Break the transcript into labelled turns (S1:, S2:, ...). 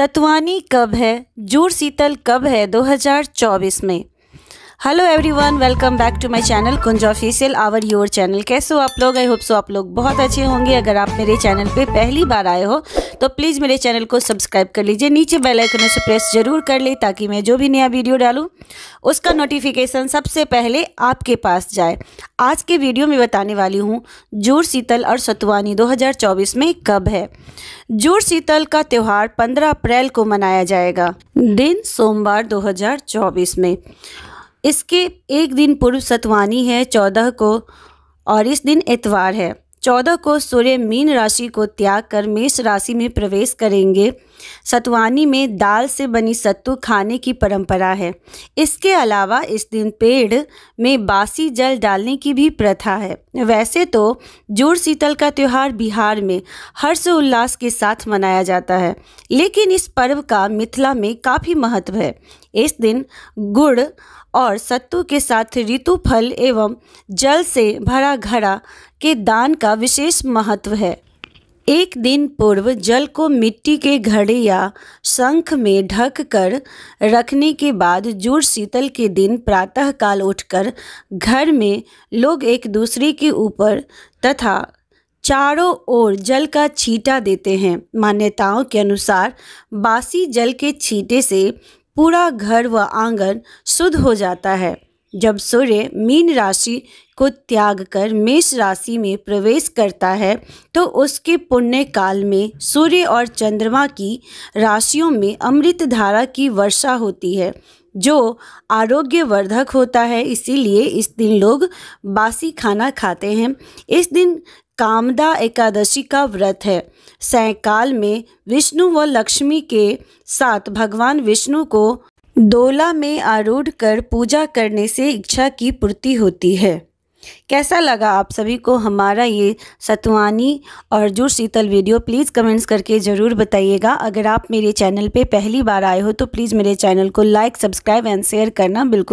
S1: सतवानी कब है जूड़ शीतल कब है 2024 में hello everyone welcome back to my channel Kunj official our your channel कैसे हो आप लोग आई होप सो आप लोग बहुत अच्छे होंगे अगर आप मेरे चैनल पे पहली बार आए हो तो प्लीज़ मेरे चैनल को सब्सक्राइब कर लीजिए नीचे बेल आइकन से प्रेस जरूर कर ले ताकि मैं जो भी नया वीडियो डालूँ उसका नोटिफिकेशन सबसे पहले आपके पास जाए आज के वीडियो में बताने वाली हूँ जूड़ शीतल और सतवानी दो में कब है जूड़ शीतल का त्यौहार पंद्रह अप्रैल को मनाया जाएगा दिन सोमवार दो में इसके एक दिन पूर्व सतवानी है चौदह को और इस दिन एतवार है चौदह को सूर्य मीन राशि को त्याग कर मेष राशि में प्रवेश करेंगे सतवानी में दाल से बनी सत्तू खाने की परंपरा है इसके अलावा इस दिन पेड़ में बासी जल डालने की भी प्रथा है वैसे तो जुड़ शीतल का त्यौहार बिहार में हर्ष उल्लास के साथ मनाया जाता है लेकिन इस पर्व का मिथिला में काफ़ी महत्व है इस दिन गुड़ और सत्तू के साथ ऋतु फल एवं जल से भरा घड़ा के दान का विशेष महत्व है एक दिन पूर्व जल को मिट्टी के घड़े या शंख में ढक कर रखने के बाद जुड़ शीतल के दिन प्रातःकाल उठकर घर में लोग एक दूसरे के ऊपर तथा चारों ओर जल का छीटा देते हैं मान्यताओं के अनुसार बासी जल के छीटे से पूरा घर व आंगन शुद्ध हो जाता है जब सूर्य मीन राशि को त्याग कर मेष राशि में प्रवेश करता है तो उसके पुण्य काल में सूर्य और चंद्रमा की राशियों में अमृत धारा की वर्षा होती है जो आरोग्यवर्धक होता है इसीलिए इस दिन लोग बासी खाना खाते हैं इस दिन कामदा एकादशी का व्रत है सैकाल में विष्णु व लक्ष्मी के साथ भगवान विष्णु को डोला में आरूढ़ कर पूजा करने से इच्छा की पूर्ति होती है कैसा लगा आप सभी को हमारा ये सतवानी और जुड़ शीतल वीडियो प्लीज़ कमेंट्स करके ज़रूर बताइएगा अगर आप मेरे चैनल पे पहली बार आए हो तो प्लीज़ मेरे चैनल को लाइक सब्सक्राइब एंड शेयर करना बिल्कुल